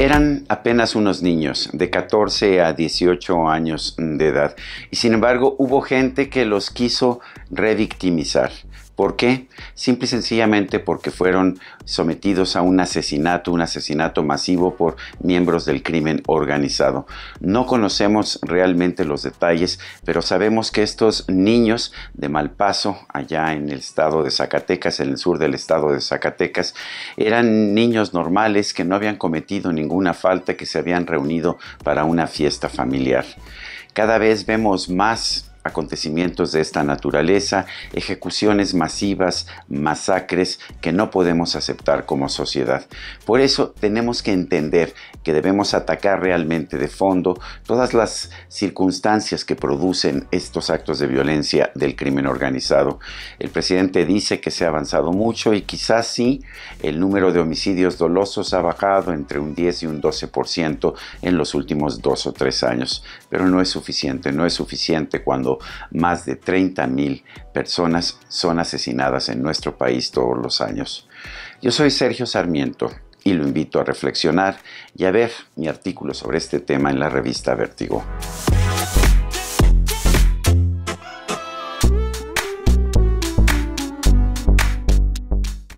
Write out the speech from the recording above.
Eran apenas unos niños de 14 a 18 años de edad y sin embargo hubo gente que los quiso revictimizar, ¿Por qué? Simple y sencillamente porque fueron sometidos a un asesinato, un asesinato masivo por miembros del crimen organizado. No conocemos realmente los detalles, pero sabemos que estos niños de Malpaso, allá en el estado de Zacatecas, en el sur del estado de Zacatecas, eran niños normales que no habían cometido ninguna falta, que se habían reunido para una fiesta familiar. Cada vez vemos más acontecimientos de esta naturaleza, ejecuciones masivas, masacres que no podemos aceptar como sociedad. Por eso tenemos que entender que debemos atacar realmente de fondo todas las circunstancias que producen estos actos de violencia del crimen organizado. El presidente dice que se ha avanzado mucho y quizás sí, el número de homicidios dolosos ha bajado entre un 10 y un 12% en los últimos dos o tres años, pero no es suficiente, no es suficiente cuando más de 30 mil personas son asesinadas en nuestro país todos los años. Yo soy Sergio Sarmiento y lo invito a reflexionar y a ver mi artículo sobre este tema en la revista Vertigo.